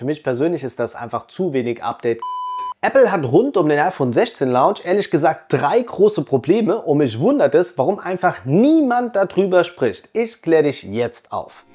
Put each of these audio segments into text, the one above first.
Für mich persönlich ist das einfach zu wenig Update. Apple hat rund um den iPhone 16 Launch ehrlich gesagt drei große Probleme und mich wundert es, warum einfach niemand darüber spricht. Ich kläre dich jetzt auf.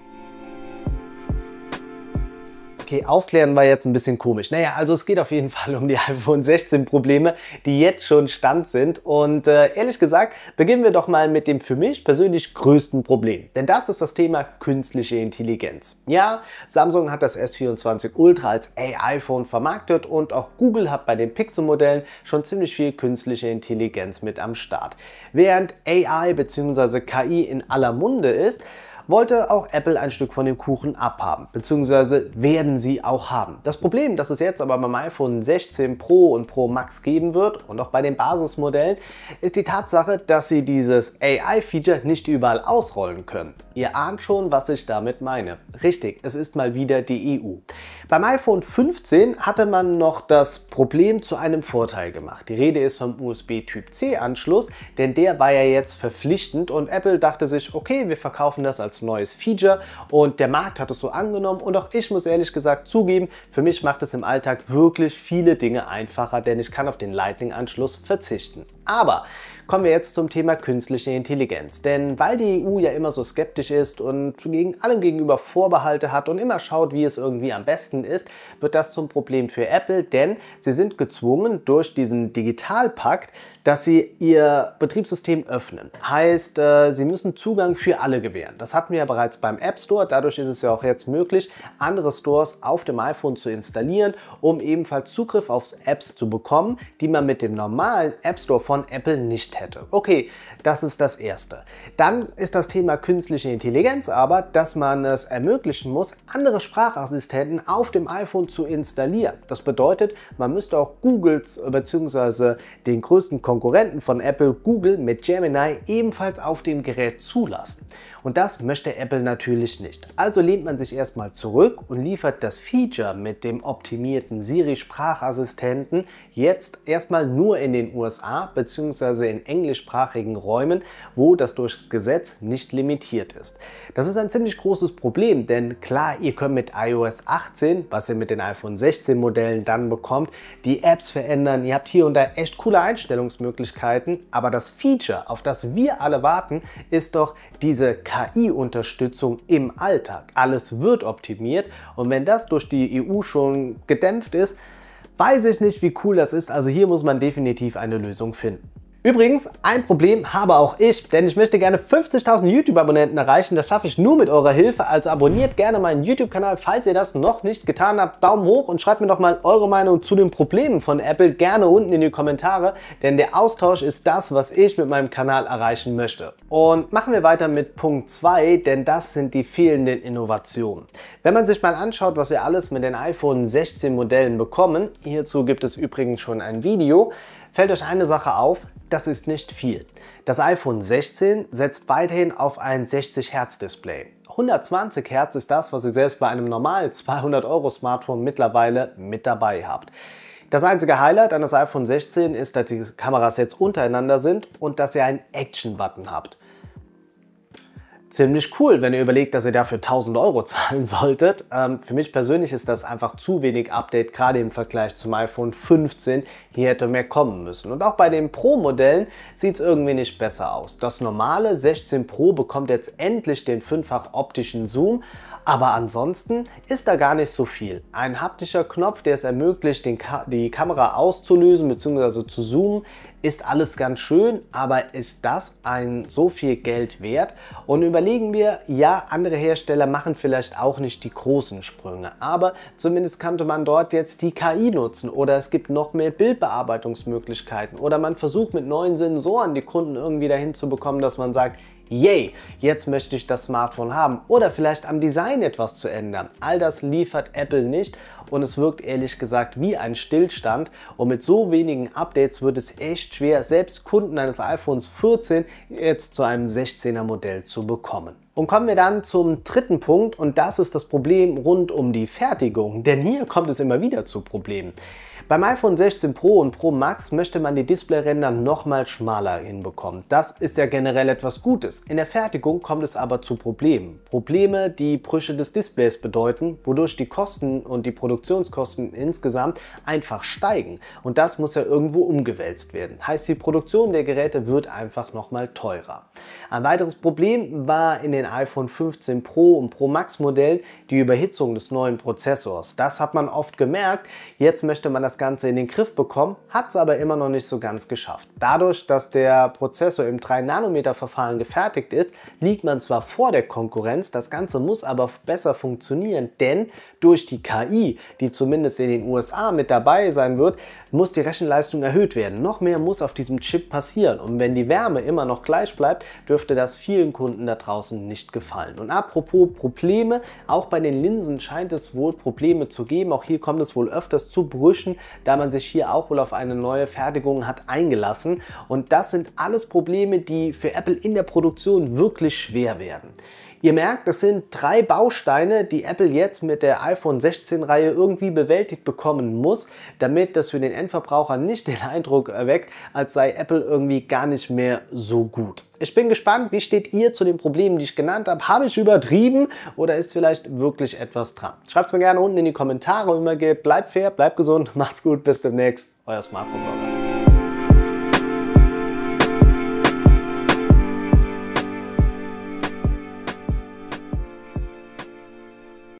Okay, aufklären war jetzt ein bisschen komisch. Naja, also es geht auf jeden Fall um die iPhone 16 Probleme, die jetzt schon Stand sind. Und äh, ehrlich gesagt, beginnen wir doch mal mit dem für mich persönlich größten Problem. Denn das ist das Thema künstliche Intelligenz. Ja, Samsung hat das S24 Ultra als AI-Phone vermarktet und auch Google hat bei den Pixel-Modellen schon ziemlich viel künstliche Intelligenz mit am Start. Während AI bzw. KI in aller Munde ist, wollte auch Apple ein Stück von dem Kuchen abhaben, beziehungsweise werden sie auch haben. Das Problem, das es jetzt aber beim iPhone 16 Pro und Pro Max geben wird und auch bei den Basismodellen, ist die Tatsache, dass sie dieses AI-Feature nicht überall ausrollen können. Ihr ahnt schon, was ich damit meine. Richtig, es ist mal wieder die EU. Beim iPhone 15 hatte man noch das Problem zu einem Vorteil gemacht. Die Rede ist vom USB-Typ-C-Anschluss, denn der war ja jetzt verpflichtend und Apple dachte sich, okay, wir verkaufen das als als neues Feature und der Markt hat es so angenommen und auch ich muss ehrlich gesagt zugeben, für mich macht es im Alltag wirklich viele Dinge einfacher, denn ich kann auf den Lightning-Anschluss verzichten. Aber kommen wir jetzt zum Thema künstliche Intelligenz. Denn weil die EU ja immer so skeptisch ist und gegen allem gegenüber Vorbehalte hat und immer schaut, wie es irgendwie am besten ist, wird das zum Problem für Apple, denn sie sind gezwungen durch diesen Digitalpakt, dass sie ihr Betriebssystem öffnen. Heißt, äh, sie müssen Zugang für alle gewähren. Das hatten wir ja bereits beim App Store. Dadurch ist es ja auch jetzt möglich, andere Stores auf dem iPhone zu installieren, um ebenfalls Zugriff auf Apps zu bekommen, die man mit dem normalen App Store von von Apple nicht hätte. Okay, das ist das Erste. Dann ist das Thema künstliche Intelligenz aber, dass man es ermöglichen muss, andere Sprachassistenten auf dem iPhone zu installieren. Das bedeutet, man müsste auch Googles bzw. den größten Konkurrenten von Apple, Google mit Gemini, ebenfalls auf dem Gerät zulassen. Und das möchte Apple natürlich nicht. Also lehnt man sich erstmal zurück und liefert das Feature mit dem optimierten Siri-Sprachassistenten jetzt erstmal nur in den USA bzw bzw. in englischsprachigen Räumen, wo das durchs Gesetz nicht limitiert ist. Das ist ein ziemlich großes Problem, denn klar, ihr könnt mit iOS 18, was ihr mit den iPhone 16 Modellen dann bekommt, die Apps verändern. Ihr habt hier und da echt coole Einstellungsmöglichkeiten, aber das Feature, auf das wir alle warten, ist doch diese KI-Unterstützung im Alltag. Alles wird optimiert und wenn das durch die EU schon gedämpft ist, Weiß ich nicht, wie cool das ist, also hier muss man definitiv eine Lösung finden. Übrigens, ein Problem habe auch ich, denn ich möchte gerne 50.000 YouTube-Abonnenten erreichen. Das schaffe ich nur mit eurer Hilfe, also abonniert gerne meinen YouTube-Kanal, falls ihr das noch nicht getan habt. Daumen hoch und schreibt mir doch mal eure Meinung zu den Problemen von Apple gerne unten in die Kommentare, denn der Austausch ist das, was ich mit meinem Kanal erreichen möchte. Und machen wir weiter mit Punkt 2, denn das sind die fehlenden Innovationen. Wenn man sich mal anschaut, was wir alles mit den iPhone 16 Modellen bekommen, hierzu gibt es übrigens schon ein Video, fällt euch eine Sache auf, das ist nicht viel. Das iPhone 16 setzt weiterhin auf ein 60 Hertz Display. 120 Hertz ist das, was ihr selbst bei einem normalen 200 Euro Smartphone mittlerweile mit dabei habt. Das einzige Highlight an das iPhone 16 ist, dass die Kameras jetzt untereinander sind und dass ihr einen Action-Button habt ziemlich cool, wenn ihr überlegt, dass ihr dafür 1000 Euro zahlen solltet. Ähm, für mich persönlich ist das einfach zu wenig Update, gerade im Vergleich zum iPhone 15. Hier hätte mehr kommen müssen. Und auch bei den Pro-Modellen sieht es irgendwie nicht besser aus. Das normale 16 Pro bekommt jetzt endlich den fünffach optischen Zoom, aber ansonsten ist da gar nicht so viel. Ein haptischer Knopf, der es ermöglicht, Ka die Kamera auszulösen bzw. zu zoomen, ist alles ganz schön, aber ist das ein so viel Geld wert? Und überlegen wir, ja, andere Hersteller machen vielleicht auch nicht die großen Sprünge, aber zumindest könnte man dort jetzt die KI nutzen oder es gibt noch mehr Bildbearbeitungsmöglichkeiten oder man versucht mit neuen Sensoren die Kunden irgendwie dahin zu bekommen, dass man sagt, Yay, jetzt möchte ich das Smartphone haben. Oder vielleicht am Design etwas zu ändern. All das liefert Apple nicht und es wirkt ehrlich gesagt wie ein Stillstand. Und mit so wenigen Updates wird es echt schwer, selbst Kunden eines iPhones 14 jetzt zu einem 16er Modell zu bekommen. Und kommen wir dann zum dritten Punkt und das ist das Problem rund um die Fertigung. Denn hier kommt es immer wieder zu Problemen. Beim iPhone 16 Pro und Pro Max möchte man die Displayränder nochmal schmaler hinbekommen. Das ist ja generell etwas Gutes. In der Fertigung kommt es aber zu Problemen. Probleme, die Brüche des Displays bedeuten, wodurch die Kosten und die Produktionskosten insgesamt einfach steigen. Und das muss ja irgendwo umgewälzt werden. Heißt, die Produktion der Geräte wird einfach nochmal teurer. Ein weiteres Problem war in den den iPhone 15 Pro und Pro Max Modellen die Überhitzung des neuen Prozessors. Das hat man oft gemerkt. Jetzt möchte man das Ganze in den Griff bekommen, hat es aber immer noch nicht so ganz geschafft. Dadurch, dass der Prozessor im 3-Nanometer-Verfahren gefertigt ist, liegt man zwar vor der Konkurrenz, das Ganze muss aber besser funktionieren, denn durch die KI, die zumindest in den USA mit dabei sein wird, muss die Rechenleistung erhöht werden. Noch mehr muss auf diesem Chip passieren und wenn die Wärme immer noch gleich bleibt, dürfte das vielen Kunden da draußen nicht nicht gefallen. Und apropos Probleme, auch bei den Linsen scheint es wohl Probleme zu geben. Auch hier kommt es wohl öfters zu Brüchen, da man sich hier auch wohl auf eine neue Fertigung hat eingelassen. Und das sind alles Probleme, die für Apple in der Produktion wirklich schwer werden. Ihr merkt, das sind drei Bausteine, die Apple jetzt mit der iPhone 16-Reihe irgendwie bewältigt bekommen muss, damit das für den Endverbraucher nicht den Eindruck erweckt, als sei Apple irgendwie gar nicht mehr so gut. Ich bin gespannt, wie steht ihr zu den Problemen, die ich genannt habe? Habe ich übertrieben oder ist vielleicht wirklich etwas dran? Schreibt es mir gerne unten in die Kommentare, wenn immer geht. Bleibt fair, bleibt gesund, macht's gut, bis demnächst. Euer Smartphone-Blogger.